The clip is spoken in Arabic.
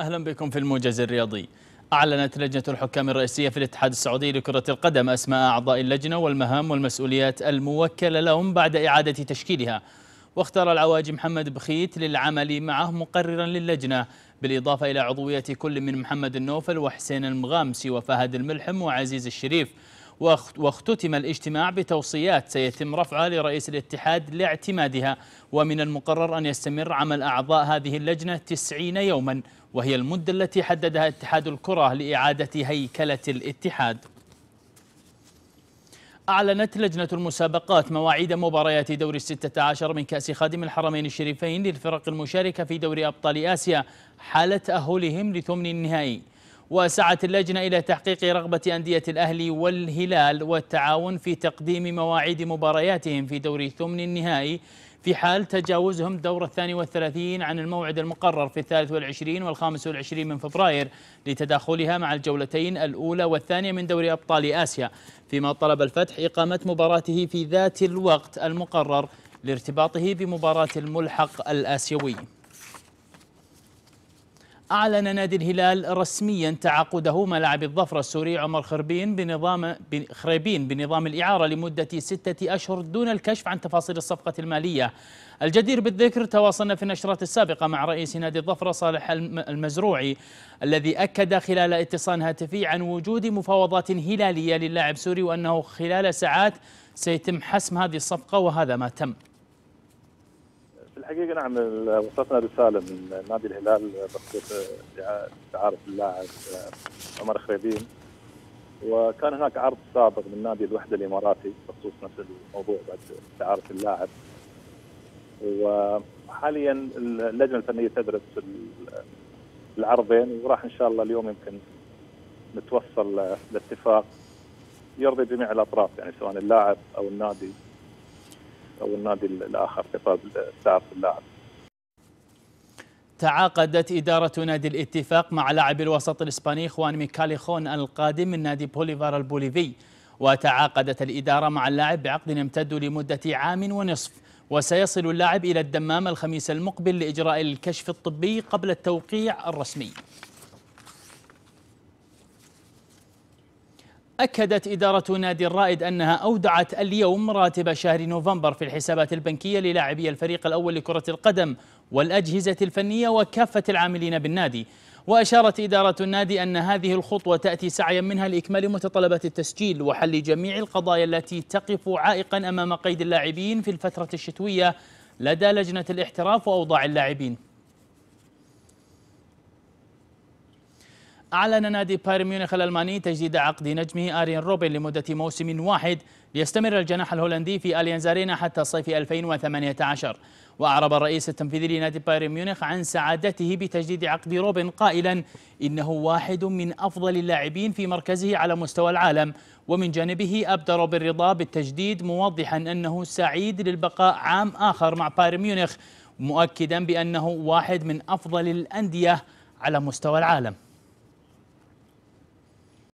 أهلا بكم في الموجز الرياضي أعلنت لجنة الحكام الرئيسية في الاتحاد السعودي لكرة القدم أسماء أعضاء اللجنة والمهام والمسؤوليات الموكلة لهم بعد إعادة تشكيلها واختار العواجي محمد بخيت للعمل معه مقررا للجنة بالإضافة إلى عضوية كل من محمد النوفل وحسين المغامسي وفهد الملحم وعزيز الشريف واختتم الاجتماع بتوصيات سيتم رفعها لرئيس الاتحاد لاعتمادها ومن المقرر أن يستمر عمل أعضاء هذه اللجنة 90 يوما وهي المدة التي حددها اتحاد الكرة لإعادة هيكلة الاتحاد أعلنت لجنة المسابقات مواعيد مباريات دور الستة عشر من كأس خادم الحرمين الشريفين للفرق المشاركة في دوري أبطال آسيا حال تأهلهم لثمن النهائي وسعت اللجنة إلى تحقيق رغبة أندية الأهلي والهلال والتعاون في تقديم مواعيد مبارياتهم في دوري ثمن النهائي في حال تجاوزهم دور الثاني والثلاثين عن الموعد المقرر في الثالث والعشرين والخامس والعشرين من فبراير لتداخلها مع الجولتين الأولى والثانية من دوري أبطال آسيا فيما طلب الفتح إقامة مباراته في ذات الوقت المقرر لارتباطه بمباراة الملحق الآسيوي أعلن نادي الهلال رسميا تعاقده مع لاعب الظفرة السوري عمر خربين بنظام خريبين بنظام الإعارة لمدة ستة أشهر دون الكشف عن تفاصيل الصفقة المالية. الجدير بالذكر تواصلنا في النشرات السابقة مع رئيس نادي الظفرة صالح المزروعي الذي أكد خلال اتصال هاتفي عن وجود مفاوضات هلالية للاعب سوري وأنه خلال ساعات سيتم حسم هذه الصفقة وهذا ما تم. الحقيقه نعم وصلتنا رساله من نادي الهلال بخصوص استعاره آه، اللاعب آه، عمر خريبين وكان هناك عرض سابق من نادي الوحده الاماراتي بخصوص نفس الموضوع بعد استعاره اللاعب وحاليا اللجنه الفنيه تدرس العرضين وراح ان شاء الله اليوم يمكن نتوصل لاتفاق يرضي جميع الاطراف يعني سواء اللاعب او النادي او النادي الاخر خطاب الساعه اللاعب تعاقدت إدارة نادي الاتفاق مع لاعب الوسط الإسباني خوان ميكاليخون القادم من نادي بوليفار البوليفي وتعاقدت الإدارة مع اللاعب بعقد يمتد لمدة عام ونصف وسيصل اللاعب إلى الدمام الخميس المقبل لإجراء الكشف الطبي قبل التوقيع الرسمي أكدت إدارة نادي الرائد أنها أودعت اليوم راتب شهر نوفمبر في الحسابات البنكية للاعبي الفريق الأول لكرة القدم والأجهزة الفنية وكافة العاملين بالنادي وأشارت إدارة النادي أن هذه الخطوة تأتي سعيا منها لإكمال متطلبات التسجيل وحل جميع القضايا التي تقف عائقا أمام قيد اللاعبين في الفترة الشتوية لدى لجنة الاحتراف وأوضاع اللاعبين أعلن نادي بايرن ميونخ الألماني تجديد عقد نجمه آرين روبن لمدة موسم واحد ليستمر الجناح الهولندي في أليانز أرينا حتى صيف 2018 وأعرب الرئيس التنفيذي لنادي بايرن ميونخ عن سعادته بتجديد عقد روبن قائلا إنه واحد من أفضل اللاعبين في مركزه على مستوى العالم ومن جانبه أبدى روبن رضا بالتجديد موضحا أنه سعيد للبقاء عام آخر مع بايرن ميونخ مؤكدا بأنه واحد من أفضل الأندية على مستوى العالم